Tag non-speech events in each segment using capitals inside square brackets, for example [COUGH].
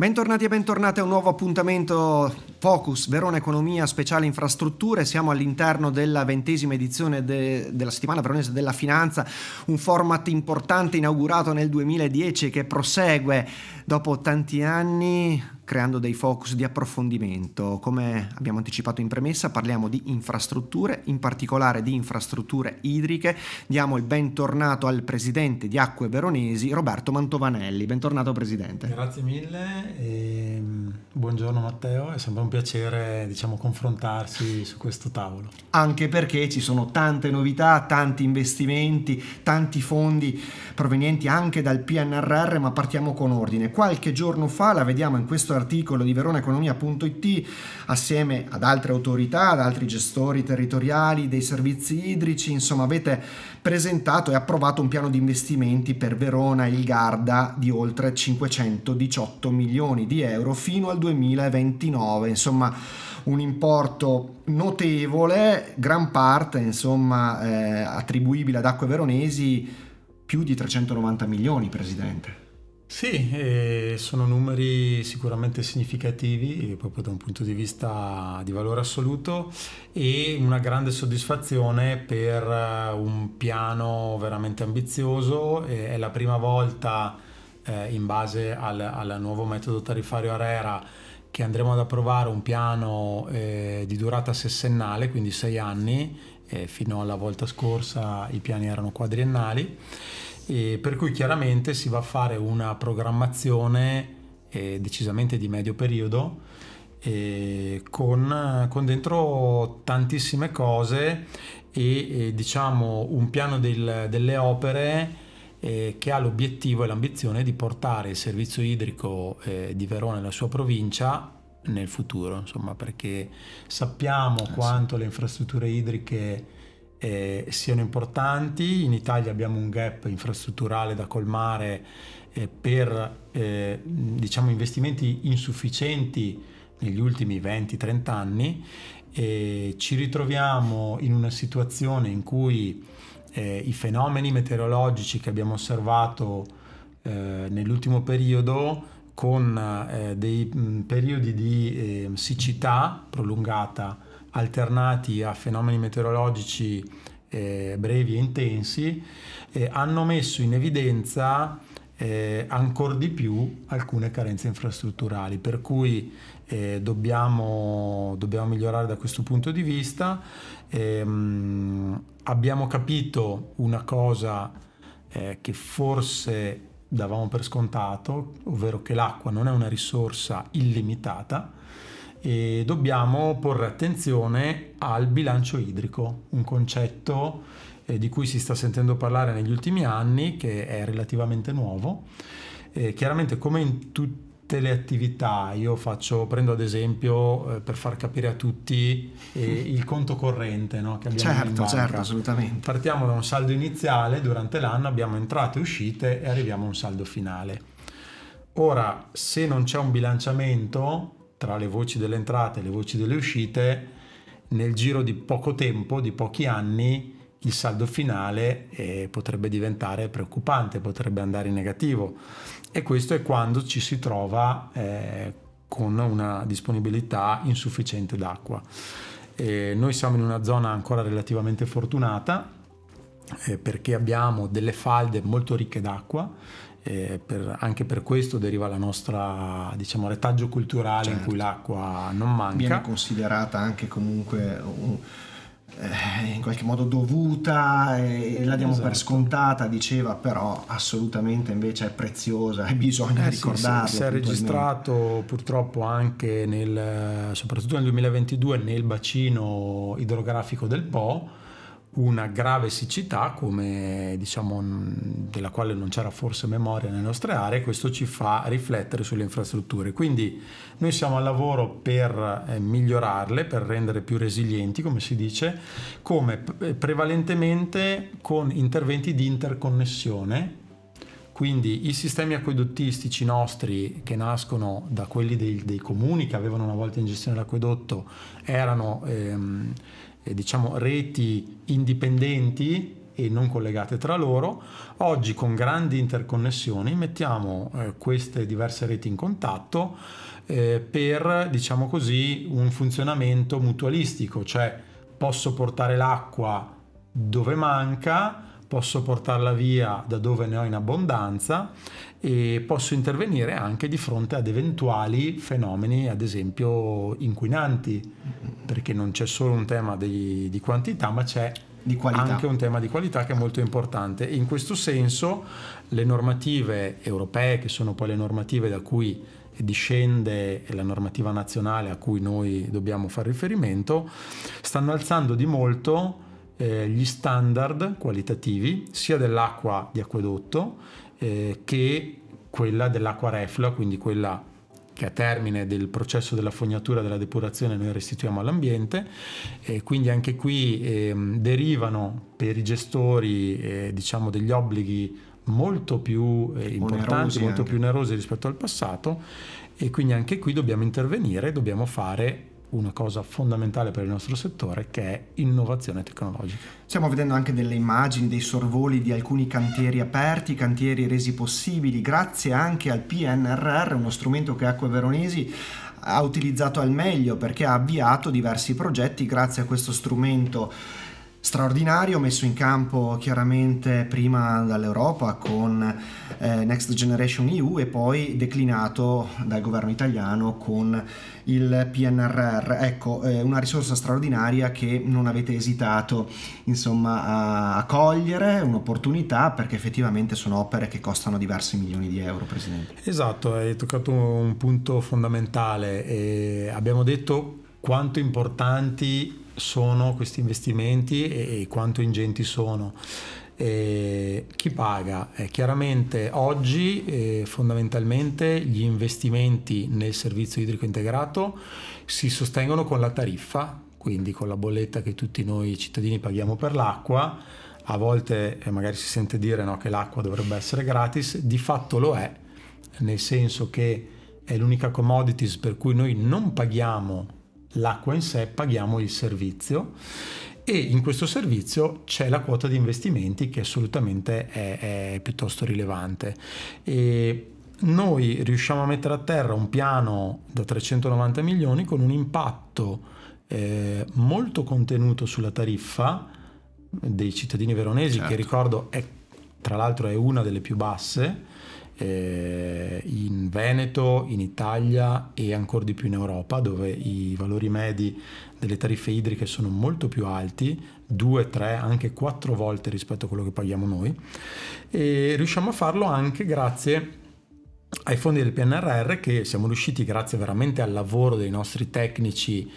Bentornati e bentornati a un nuovo appuntamento Focus Verona Economia Speciale Infrastrutture. Siamo all'interno della ventesima edizione de- della settimana veronese della finanza, un format importante inaugurato nel 2010 che prosegue Dopo tanti anni creando dei focus di approfondimento, come abbiamo anticipato in premessa, parliamo di infrastrutture, in particolare di infrastrutture idriche. Diamo il bentornato al presidente di Acque Veronesi, Roberto Mantovanelli. Bentornato presidente. Grazie mille e ehm, buongiorno Matteo, è sempre un piacere diciamo, confrontarsi su questo tavolo. Anche perché ci sono tante novità, tanti investimenti, tanti fondi provenienti anche dal PNRR, ma partiamo con ordine qualche giorno fa, la vediamo in questo articolo di veroneconomia.it assieme ad altre autorità, ad altri gestori territoriali dei servizi idrici, insomma avete presentato e approvato un piano di investimenti per Verona e il Garda di oltre 518 milioni di euro fino al 2029, insomma un importo notevole, gran parte insomma eh, attribuibile ad acque veronesi più di 390 milioni, Presidente. Sì, eh, sono numeri sicuramente significativi proprio da un punto di vista di valore assoluto e una grande soddisfazione per eh, un piano veramente ambizioso. Eh, è la prima volta eh, in base al, al, nuovo metodo tarifario Arera che andremo ad approvare un piano eh, di durata sessennale, quindi sei anni, fino alla volta scorsa i piani erano quadriennali e per cui chiaramente si va a fare una programmazione eh, decisamente di medio periodo eh, con, con, dentro tantissime cose e eh, diciamo un piano del, delle opere eh, che ha l'obiettivo e l'ambizione di portare il servizio idrico eh, di Verona e la sua provincia nel futuro, insomma, perché sappiamo eh, quanto le infrastrutture idriche eh, siano importanti. In Italia abbiamo un gap infrastrutturale da colmare eh, per eh, diciamo, investimenti insufficienti negli ultimi 20-30 anni e ci ritroviamo in una situazione in cui eh, i fenomeni meteorologici che abbiamo osservato eh, nell'ultimo periodo con eh, dei mh, periodi di ehm, siccità prolungata alternati a fenomeni meteorologici eh, brevi e intensi, eh, hanno messo in evidenza eh, ancora di più alcune carenze infrastrutturali, per cui eh, dobbiamo, dobbiamo, migliorare da questo punto di vista. Eh, abbiamo capito una cosa eh, che forse davamo per scontato, ovvero che l'acqua non è una risorsa illimitata, e dobbiamo porre attenzione al bilancio idrico, un concetto eh, di cui si sta sentendo parlare negli ultimi anni, che è relativamente nuovo. Eh, chiaramente come in tutte le attività, io faccio, prendo ad esempio eh, per far capire a tutti eh, [LAUGHS] il conto corrente no, che abbiamo certo, Certo, assolutamente. Partiamo da un saldo iniziale, durante l'anno abbiamo entrate e uscite e arriviamo a un saldo finale. Ora, se non c'è un bilanciamento, tra le voci delle entrate e le voci delle uscite, nel giro di poco tempo, di pochi anni, il saldo finale eh, potrebbe diventare preoccupante, potrebbe andare in negativo. E questo è quando ci si trova eh, con una disponibilità insufficiente d'acqua. Eh, noi siamo in una zona ancora relativamente fortunata eh, perché abbiamo delle falde molto ricche d'acqua per, anche per questo deriva la nostra diciamo retaggio culturale certo. in cui certo. l'acqua non manca. Viene considerata anche comunque un, eh, in qualche modo dovuta e, e la diamo esatto. per scontata, diceva, però assolutamente invece è preziosa e bisogna eh ricordarla. Sì, sì, si è registrato purtroppo anche nel, soprattutto nel 2022 nel bacino idrografico del Po una grave siccità come, diciamo, della quale non c'era forse memoria nelle nostre aree, questo ci fa riflettere sulle infrastrutture. Quindi noi siamo al lavoro per eh, migliorarle, per rendere più resilienti, come si dice, come eh, prevalentemente con interventi di interconnessione. Quindi i sistemi acquedottistici nostri che nascono da quelli dei, dei comuni che avevano una volta in gestione l'acquedotto erano ehm, eh, diciamo, reti indipendenti e non collegate tra loro, oggi con grandi interconnessioni mettiamo eh, queste diverse reti in contatto eh, per, diciamo così, un funzionamento mutualistico, cioè posso portare l'acqua dove manca, posso portarla via da dove ne ho in abbondanza e posso intervenire anche di fronte ad eventuali fenomeni, ad esempio inquinanti, perché non c'è solo un tema di, di quantità, ma c'è anche un tema di qualità che è molto importante. In questo senso le normative europee, che sono poi le normative da cui discende la normativa nazionale a cui noi dobbiamo fare riferimento, stanno alzando di molto eh, gli standard qualitativi sia dell'acqua di acquedotto eh, che quella dell'acqua reflua, quindi quella che a termine del processo della fognatura della depurazione noi restituiamo all'ambiente e quindi anche qui eh, derivano per i gestori eh, diciamo degli obblighi molto più eh, importanti, molto anche. più onerosi rispetto al passato e quindi anche qui dobbiamo intervenire, dobbiamo fare una cosa fondamentale per il nostro settore che è innovazione tecnologica. Stiamo vedendo anche delle immagini, dei sorvoli di alcuni cantieri aperti, cantieri resi possibili grazie anche al PNRR, uno strumento che Acque Veronesi ha utilizzato al meglio perché ha avviato diversi progetti grazie a questo strumento straordinario messo in campo chiaramente prima dall'Europa con eh, Next Generation EU e poi declinato dal governo italiano con il PNRR. Ecco, eh, una risorsa straordinaria che non avete esitato insomma, a, a cogliere, un'opportunità perché effettivamente sono opere che costano diversi milioni di euro, Presidente. Esatto, hai toccato un punto fondamentale. abbiamo detto quanto importanti sono questi investimenti e, quanto ingenti sono. Eh, chi paga? Eh, chiaramente oggi eh, fondamentalmente gli investimenti nel servizio idrico integrato si sostengono con la tariffa, quindi con la bolletta che tutti noi cittadini paghiamo per l'acqua. A volte eh, magari si sente dire no, che l'acqua dovrebbe essere gratis, di fatto lo è, nel senso che è l'unica commodities per cui noi non paghiamo l'acqua in sé, paghiamo il servizio e in questo servizio c'è la quota di investimenti che assolutamente è, è piuttosto rilevante. E noi riusciamo a mettere a terra un piano da 390 milioni con un impatto eh, molto contenuto sulla tariffa dei cittadini veronesi, certo. che ricordo è tra l'altro è una delle più basse eh, in Veneto, in Italia e ancora di più in Europa, dove i valori medi delle tariffe idriche sono molto più alti, due, tre, anche quattro volte rispetto a quello che paghiamo noi. E riusciamo a farlo anche grazie ai fondi del PNRR che siamo riusciti, grazie veramente al lavoro dei nostri tecnici,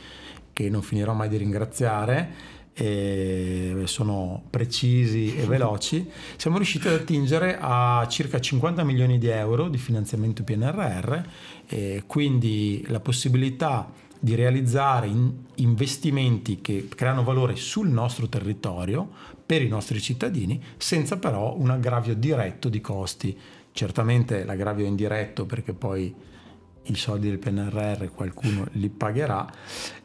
che non finirò mai di ringraziare, e sono precisi e veloci, siamo riusciti ad attingere a circa 50 milioni di euro di finanziamento PNRR e quindi la possibilità di realizzare investimenti che creano valore sul nostro territorio per i nostri cittadini senza però un aggravio diretto di costi. Certamente l'aggravio è indiretto perché poi i soldi del PNRR qualcuno li pagherà,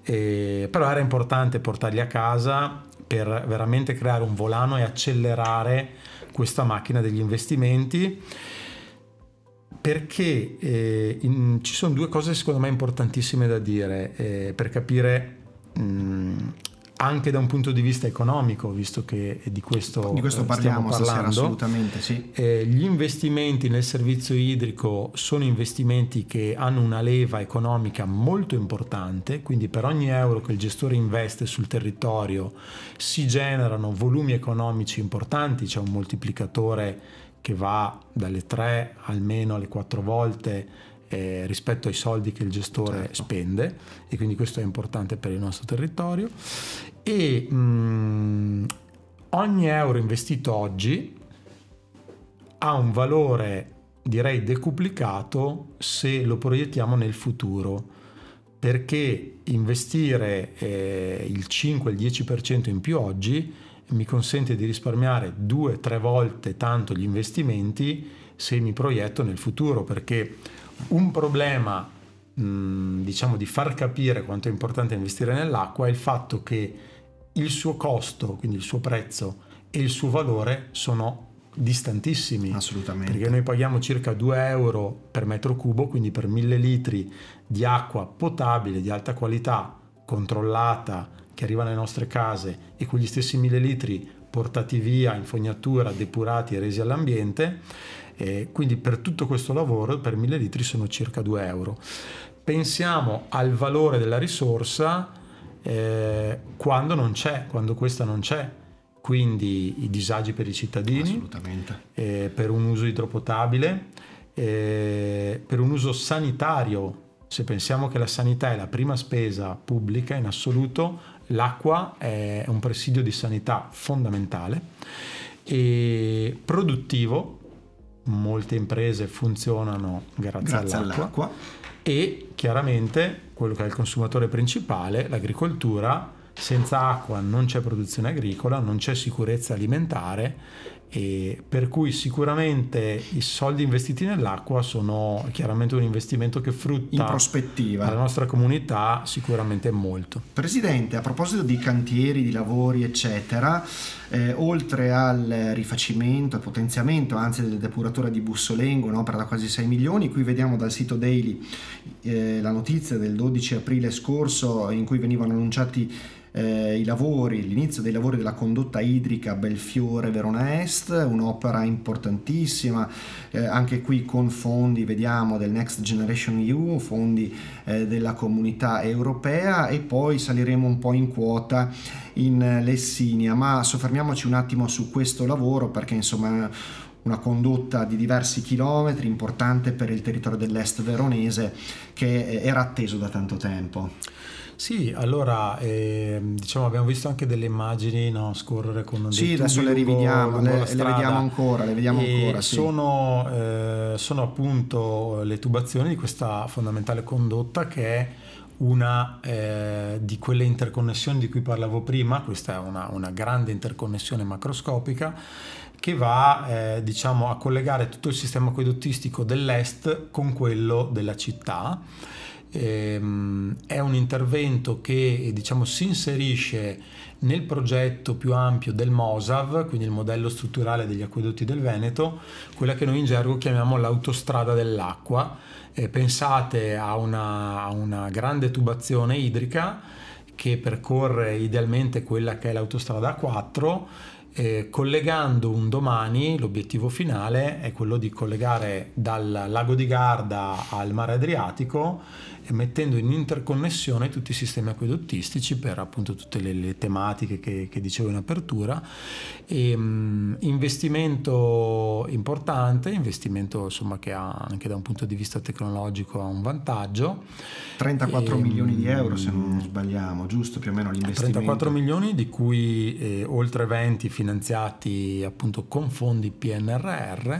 eh, però era importante portarli a casa per veramente creare un volano e accelerare questa macchina degli investimenti perché eh, in, ci sono due cose secondo me importantissime da dire eh, per capire mh, mm, anche da un punto di vista economico, visto che di questo, di questo eh, parliamo stasera, assolutamente sì. Eh, gli investimenti nel servizio idrico sono investimenti che hanno una leva economica molto importante, quindi per ogni euro che il gestore investe sul territorio si generano volumi economici importanti, c'è un moltiplicatore che va dalle 3 almeno alle 4 volte eh, rispetto ai soldi che il gestore certo. spende e quindi questo è importante per il nostro territorio e mh, mm, ogni euro investito oggi ha un valore direi decuplicato se lo proiettiamo nel futuro perché investire eh, il 5-10% in più oggi mi consente di risparmiare due tre volte tanto gli investimenti se mi proietto nel futuro perché un problema, mm, diciamo, di far capire quanto è importante investire nell'acqua è il fatto che il suo costo, quindi il suo prezzo e il suo valore sono distantissimi. Assolutamente. Perché noi paghiamo circa 2 euro per metro cubo, quindi per 1000 litri di acqua potabile di alta qualità, controllata, che arriva nelle nostre case e quegli stessi 1000 litri portati via in fognatura, depurati e resi all'ambiente eh, quindi per tutto questo lavoro per 1000 litri sono circa 2 euro. Pensiamo al valore della risorsa eh, quando non c'è, quando questa non c'è. Quindi i disagi per i cittadini, eh, per un uso idropotabile, eh, per un uso sanitario. Se pensiamo che la sanità è la prima spesa pubblica in assoluto, l'acqua è un presidio di sanità fondamentale e produttivo molte imprese funzionano grazie, grazie all'acqua. all'acqua. e chiaramente quello che è il consumatore principale, l'agricoltura, senza acqua non c'è produzione agricola, non c'è sicurezza alimentare e per cui sicuramente i soldi investiti nell'acqua sono chiaramente un investimento che frutta in prospettiva alla nostra comunità sicuramente molto. Presidente, a proposito di cantieri, di lavori, eccetera, eh, oltre al rifacimento, al potenziamento anzi del depuratore di Bussolengo, un'opera da quasi 6 milioni, qui vediamo dal sito Daily eh, la notizia del 12 aprile scorso in cui venivano annunciati eh, i lavori, l'inizio dei lavori della condotta idrica Belfiore Verona Est, un'opera importantissima, eh, anche qui con fondi, vediamo, del Next Generation EU, fondi eh, della comunità europea e poi saliremo un po' in quota in Lessinia, ma soffermiamoci un attimo su questo lavoro perché insomma una condotta di diversi chilometri importante per il territorio dell'est veronese che eh, era atteso da tanto tempo. Sì, allora eh, diciamo abbiamo visto anche delle immagini no, scorrere con Sì, adesso le rivediamo, le, le, vediamo ancora, le vediamo ancora sì. sono, eh, sono, appunto le tubazioni di questa fondamentale condotta che è una eh, di quelle interconnessioni di cui parlavo prima, questa è una, una grande interconnessione macroscopica che va eh, diciamo, a collegare tutto il sistema acquedottistico dell'est con quello della città ehm, è un intervento che diciamo, si inserisce nel progetto più ampio del MOSAV, quindi il modello strutturale degli acquedotti del Veneto, quella che noi in gergo chiamiamo l'autostrada dell'acqua. Eh, pensate a una, a una grande tubazione idrica che percorre idealmente quella che è l'autostrada 4 eh, collegando un domani, l'obiettivo finale è quello di collegare dal lago di Garda al mare Adriatico eh, mettendo in interconnessione tutti i sistemi acquedottistici per appunto tutte le, le tematiche che, che, dicevo in apertura. E, ehm, mh, investimento importante, investimento insomma che ha anche da un punto di vista tecnologico ha un vantaggio. 34 e, ehm, milioni di euro se non sbagliamo, giusto più o meno l'investimento? 34 milioni di cui eh, oltre 20 finanziamenti finanziati appunto con fondi PNRR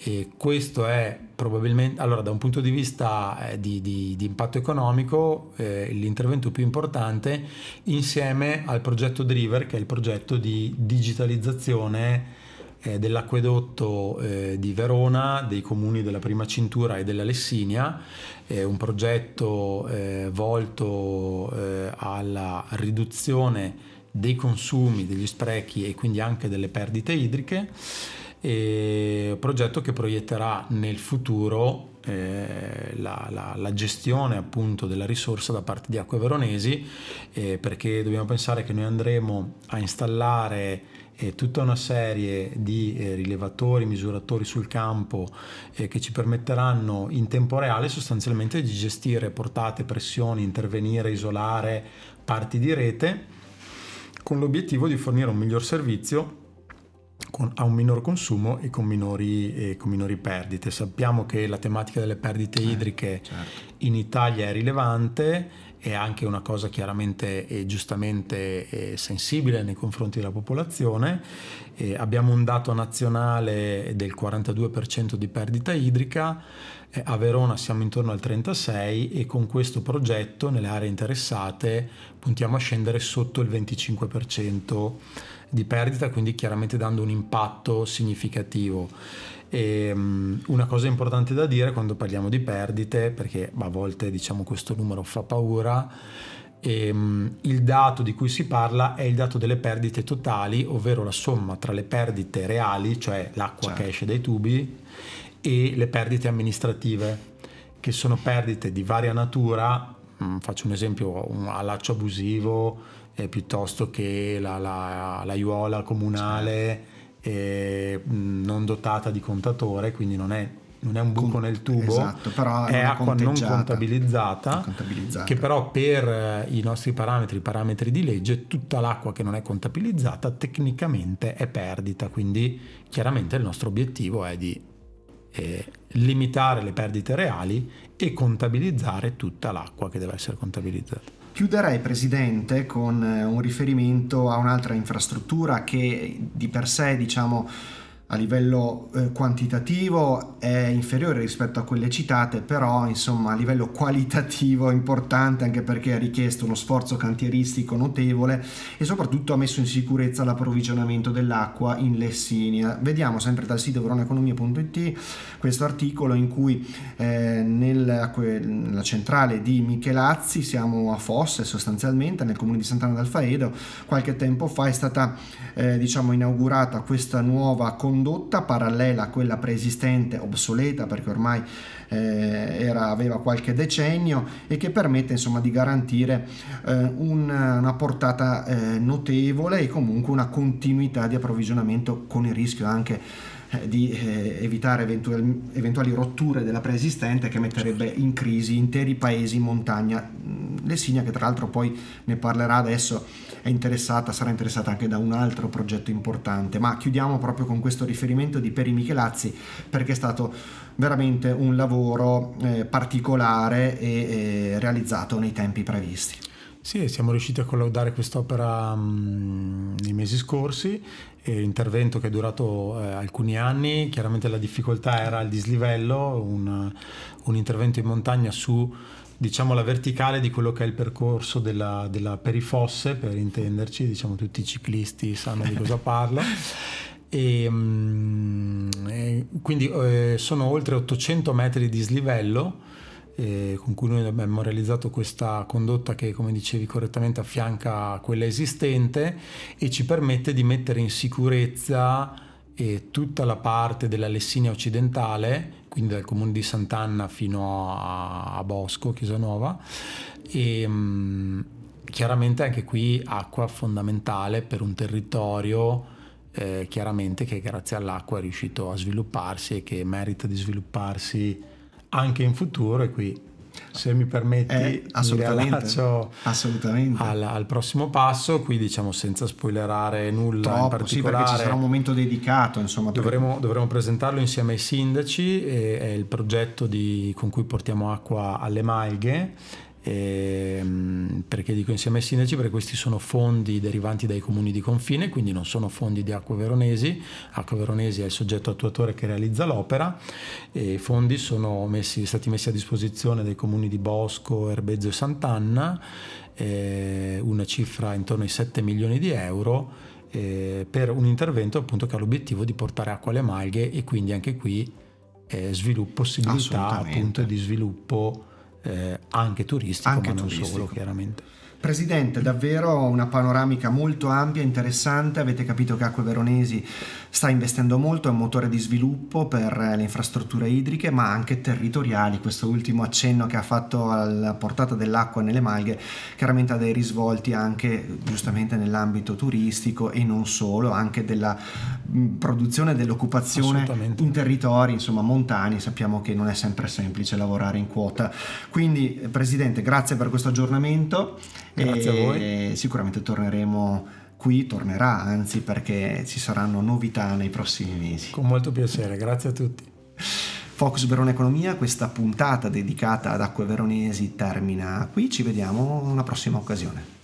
e questo è probabilmente, allora da un punto di vista eh, di, di, di impatto economico, eh, l'intervento più importante insieme al progetto Driver, che è il progetto di digitalizzazione eh, dell'acquedotto eh, di Verona, dei comuni della prima cintura e della Lessinia, è un progetto eh, volto eh, alla riduzione dei consumi, degli sprechi e quindi anche delle perdite idriche, e progetto che proietterà nel futuro eh, la, la, la, gestione appunto della risorsa da parte di Acque Veronesi, eh, perché dobbiamo pensare che noi andremo a installare eh, tutta una serie di eh, rilevatori, misuratori sul campo eh, che ci permetteranno in tempo reale sostanzialmente di gestire portate, pressioni, intervenire, isolare parti di rete con l'obiettivo di fornire un miglior servizio con, a un minor consumo e con minori, e con minori, perdite. Sappiamo che la tematica delle perdite eh, idriche certo. in Italia è rilevante, è anche una cosa chiaramente e giustamente eh, sensibile nei confronti della popolazione. Eh, abbiamo un dato nazionale del 42% di perdita idrica, eh, a Verona siamo intorno al 36 e con questo progetto nelle aree interessate puntiamo a scendere sotto il 25% di perdita, quindi chiaramente dando un impatto significativo. E, ehm, una cosa importante da dire quando parliamo di perdite, perché a volte diciamo questo numero fa paura, e, ehm, il dato di cui si parla è il dato delle perdite totali, ovvero la somma tra le perdite reali, cioè l'acqua certo. che esce dai tubi, e le perdite amministrative, che sono perdite di varia natura, mm, faccio un esempio, un allaccio abusivo eh, piuttosto che la, la, l'aiuola comunale certo. eh, mm, non dotata di contatore, quindi non è non è un buco Con, nel tubo, esatto, è acqua non contabilizzata, non contabilizzata, che però per eh, i nostri parametri, i parametri di legge, tutta l'acqua che non è contabilizzata tecnicamente è perdita, quindi chiaramente il nostro obiettivo è di eh, limitare le perdite reali e contabilizzare tutta l'acqua che deve essere contabilizzata. Chiuderei Presidente con eh, un riferimento a un'altra infrastruttura che di per sé diciamo a livello eh, quantitativo è inferiore rispetto a quelle citate, però insomma a livello qualitativo è importante anche perché ha richiesto uno sforzo cantieristico notevole e soprattutto ha messo in sicurezza l'approvvigionamento dell'acqua in Lessinia. Vediamo sempre dal sito veroneconomia.it questo articolo in cui eh, nella, nella centrale di Michelazzi, siamo a Fosse sostanzialmente, nel comune di Sant'Anna d'Alfaedo, qualche tempo fa è stata eh, diciamo inaugurata questa nuova commissione condotta parallela a quella preesistente, obsoleta perché ormai eh, era, aveva qualche decennio e che permette insomma di garantire eh, un, una portata eh, notevole e comunque una continuità di approvvigionamento con il rischio anche eh, di eh, evitare eventuali, eventuali rotture della preesistente che metterebbe in crisi interi paesi in montagna Lessigna che tra l'altro poi ne parlerà adesso, è interessata, sarà interessata anche da un altro progetto importante, ma chiudiamo proprio con questo riferimento di Peri Michelazzi perché è stato veramente un lavoro eh, particolare e eh, realizzato nei tempi previsti. Sì, siamo riusciti a collaudare quest'opera um, nei mesi scorsi, eh, intervento che è durato eh, alcuni anni, chiaramente la difficoltà era il dislivello, un, un intervento in montagna su diciamo, la verticale di quello che è il percorso della, della perifosse, per intenderci, diciamo tutti i ciclisti sanno di cosa [LAUGHS] parlo. E, mm, e quindi eh, sono oltre 800 metri di slivello eh, con cui noi abbiamo realizzato questa condotta che come dicevi correttamente affianca quella esistente e ci permette di mettere in sicurezza eh, tutta la parte della Lessinia occidentale quindi dal comune di Sant'Anna fino a, a Bosco, Chisanuova. E, ehm, mh, chiaramente anche qui acqua fondamentale per un territorio eh, chiaramente che grazie all'acqua è riuscito a svilupparsi e che merita di svilupparsi anche in futuro e qui se mi permetti, eh, assolutamente, assolutamente. Al, al, prossimo passo, qui diciamo senza spoilerare nulla Top, in particolare. Sì, ci sarà un momento dedicato, insomma. Dovremo, per... dovremo presentarlo insieme ai sindaci, è il progetto di, con cui portiamo acqua alle malghe eh, perché dico insieme ai sindaci? Perché questi sono fondi derivanti dai comuni di confine, quindi non sono fondi di Acque Veronesi, Acque Veronesi è il soggetto attuatore che realizza l'opera, i fondi sono messi, stati messi a disposizione dai comuni di Bosco, Erbezzo e Sant'Anna, eh, una cifra intorno ai 7 milioni di euro eh, per un intervento appunto che ha l'obiettivo di portare acqua alle malghe e quindi anche qui eh, sviluppo, possibilità appunto di sviluppo eh, anche turistico, anche ma non turistico. solo chiaramente. Presidente, davvero una panoramica molto ampia, interessante, avete capito che Acque Veronesi sta investendo molto, è un motore di sviluppo per le infrastrutture idriche ma anche territoriali, questo ultimo accenno che ha fatto alla portata dell'acqua nelle malghe chiaramente ha dei risvolti anche giustamente nell'ambito turistico e non solo, anche della produzione dell'occupazione in territori insomma montani, sappiamo che non è sempre semplice lavorare in quota. Quindi Presidente, grazie per questo aggiornamento. Grazie e a voi. Sicuramente torneremo qui, tornerà anzi perché ci saranno novità nei prossimi mesi. Con molto piacere, grazie a tutti. Focus Verona Economia, questa puntata dedicata ad acque veronesi termina qui, ci vediamo in una prossima occasione.